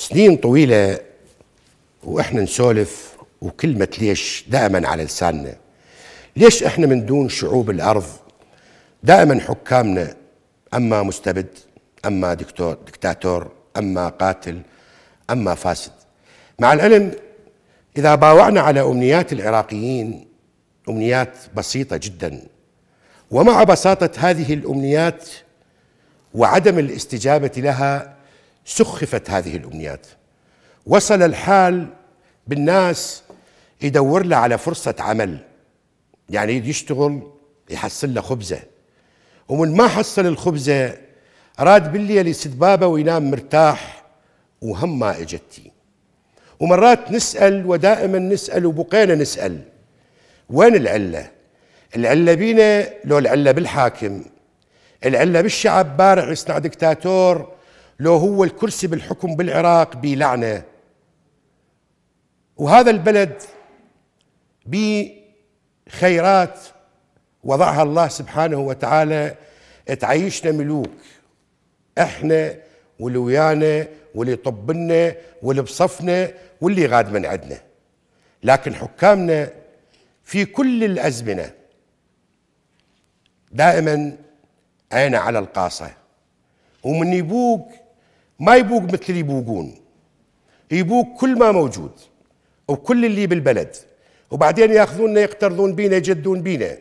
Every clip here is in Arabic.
سنين طويلة وإحنا نسولف وكلمة ليش دائما على لساننا ليش إحنا من دون شعوب الأرض دائما حكامنا أما مستبد أما دكتور دكتاتور أما قاتل أما فاسد مع العلم إذا باوعنا على أمنيات العراقيين أمنيات بسيطة جدا ومع بساطة هذه الأمنيات وعدم الاستجابة لها سخفت هذه الامنيات وصل الحال بالناس يدور له على فرصه عمل يعني يشتغل يحصل له خبزه ومن ما حصل الخبزه راد بالليل يسد بابه وينام مرتاح وهم ما اجتي ومرات نسال ودائما نسال وبقينا نسال وين العله؟ العله بينا لو العله بالحاكم العله بالشعب بارع يصنع دكتاتور لو هو الكرسي بالحكم بالعراق بلعنه وهذا البلد بخيرات وضعها الله سبحانه وتعالى تعيشنا ملوك احنا واللي ويانا واللي طبنا واللي بصفنا واللي غاد من عندنا لكن حكامنا في كل الازمنه دائما عينه على القاصه ومن يبوق ما يبوق مثل اللي يبوقون يبوق كل ما موجود وكل اللي بالبلد وبعدين ياخذوننا يقترضون بينا يجدون بينا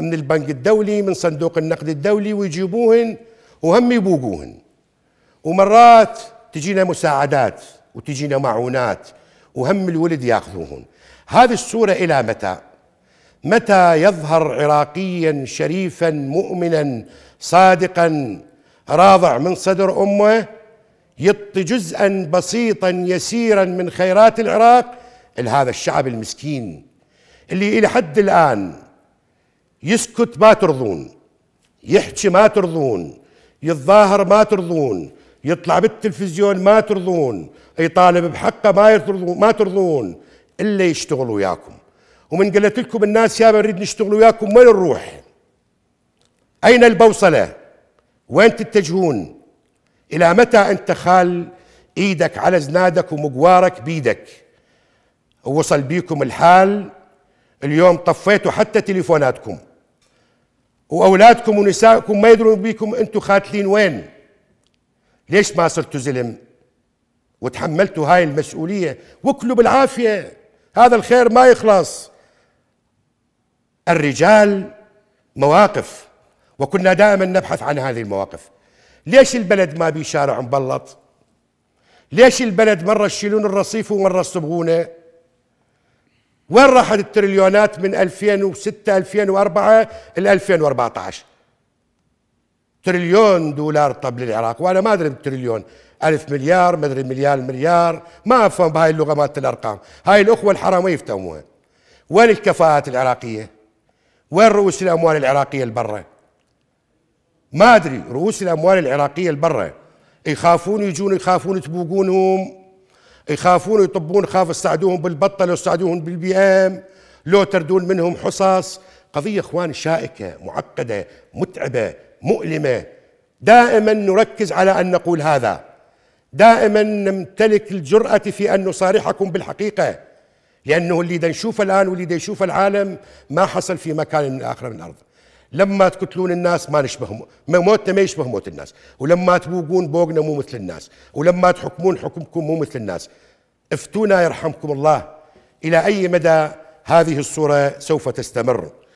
من البنك الدولي من صندوق النقد الدولي ويجيبوهن وهم يبوقوهن ومرات تجينا مساعدات وتجينا معونات وهم الولد ياخذوهن هذه الصورة إلى متى؟ متى يظهر عراقيا شريفا مؤمنا صادقا راضع من صدر امه يطي جزءا بسيطا يسيرا من خيرات العراق لهذا الشعب المسكين اللي الى حد الان يسكت ما ترضون يحكي ما ترضون يتظاهر ما ترضون يطلع بالتلفزيون ما ترضون يطالب بحقه ما ترضون ما ترضون الا يشتغل وياكم ومن قلت لكم الناس يا نريد نشتغل وياكم وين نروح؟ اين البوصله؟ وين تتجهون إلى متى أنت خال إيدك على زنادك ومقوارك بيدك ووصل بيكم الحال اليوم طفيتوا حتى تليفوناتكم وأولادكم ونسائكم ما يدرون بيكم أنتم خاتلين وين ليش ما صرتوا زلم وتحملتوا هاي المسؤولية وكلوا بالعافية هذا الخير ما يخلص الرجال مواقف وكنا دائما نبحث عن هذه المواقف ليش البلد ما بي شارع مبلط ليش البلد مرة تشيلون الرصيف ومرة يصبغونه وين راحت التريليونات من 2006 2004 ل 2014 تريليون دولار طب للعراق وانا ما ادري التريليون ألف مليار مدري مليار مليار ما افهم بهاي اللغه مالت الارقام هاي الاخوه الحرام يفتهموها وين الكفاءات العراقيه وين رؤوس الاموال العراقيه البره ما ادري رؤوس الاموال العراقيه البرة يخافون يجون يخافون تبوقونهم يخافون يطبون خاف استعدوهم بالبطه لو استعدوهم بالبي ام لو تردون منهم حصص قضيه اخوان شائكه معقده متعبه مؤلمه دائما نركز على ان نقول هذا دائما نمتلك الجراه في ان نصارحكم بالحقيقه لانه اللي نشوفه الان واللي يشوفه العالم ما حصل في مكان من اخر من الارض لما تقتلون الناس ما نشبه موتنا ما يشبه موت الناس ولما تبوقون بوقنا مو مثل الناس ولما تحكمون حكمكم مو مثل الناس افتونا يرحمكم الله الى اي مدى هذه الصوره سوف تستمر